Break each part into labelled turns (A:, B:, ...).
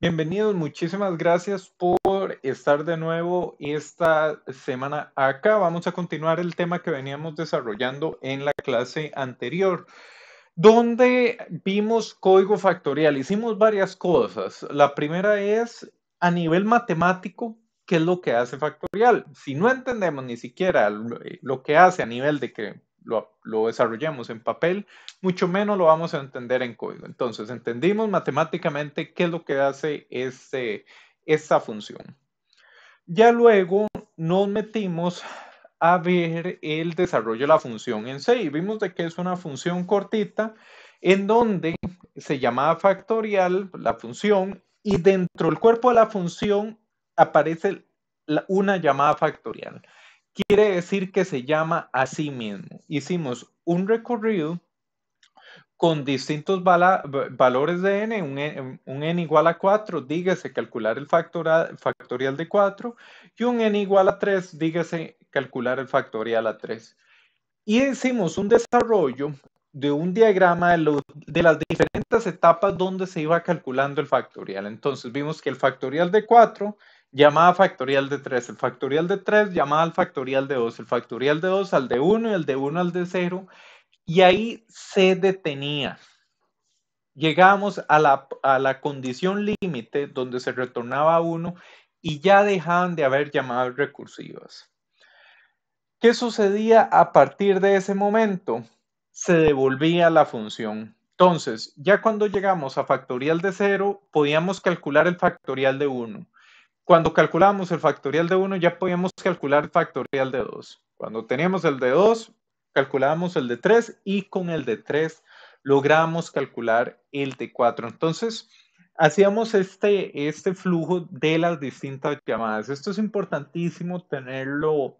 A: Bienvenidos, muchísimas gracias por estar de nuevo esta semana acá. Vamos a continuar el tema que veníamos desarrollando en la clase anterior, donde vimos código factorial. Hicimos varias cosas. La primera es a nivel matemático, ¿qué es lo que hace factorial? Si no entendemos ni siquiera lo eh, que hace a nivel de que lo, desarrollamos en papel, mucho menos lo vamos a entender en código. Entonces, entendimos matemáticamente qué es lo que hace esta función. Ya luego nos metimos a ver el desarrollo de la función en C y vimos de que es una función cortita en donde se llamaba factorial la función y dentro del cuerpo de la función aparece una llamada factorial quiere decir que se llama a sí mismo. Hicimos un recorrido con distintos valores de n, un, e, n, igual a 4, dígase calcular el factorial, de 4, y un n igual a 3, dígase calcular el factorial a 3. Y hicimos un desarrollo de un diagrama de, de, las diferentes etapas donde se iba calculando el factorial. Entonces vimos que el factorial de 4 llamada factorial de 3, el factorial de 3 llamada al factorial de 2, el factorial de 2 al de 1 y el de 1 al de 0, y ahí se detenía. Llegamos a la, a la condición límite donde se retornaba 1 y ya dejaban de haber llamadas recursivas. ¿Qué sucedía a partir de ese momento? Se devolvía la función. Entonces, ya cuando llegamos a factorial de 0, podíamos calcular el factorial de 1 cuando calculábamos el factorial de 1, ya podíamos calcular el factorial de 2. Cuando teníamos el de 2, calculábamos el de 3 y con el de 3 logramos calcular el de 4. Entonces, hacíamos este, este flujo de las distintas llamadas. Esto es importantísimo tenerlo,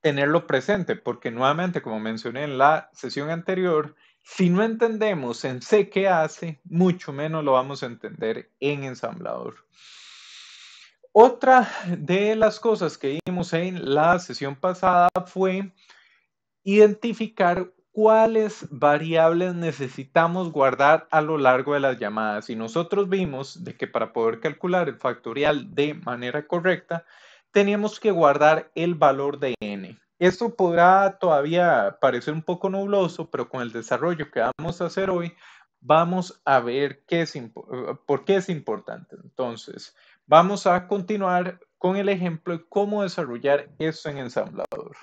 A: tenerlo presente, porque nuevamente, como mencioné en la sesión anterior, si no entendemos en C qué hace, mucho menos lo vamos a entender en ensamblador. Otra de las cosas que vimos en la sesión pasada fue identificar cuáles variables necesitamos guardar a lo largo de las llamadas. Y nosotros vimos de que para poder calcular el factorial de manera correcta, teníamos que guardar el valor de n. Esto podrá todavía parecer un poco nubloso, pero con el desarrollo que vamos a hacer hoy, vamos a ver por qué es importante. Entonces, Vamos a continuar con el ejemplo de cómo desarrollar eso en ensamblador.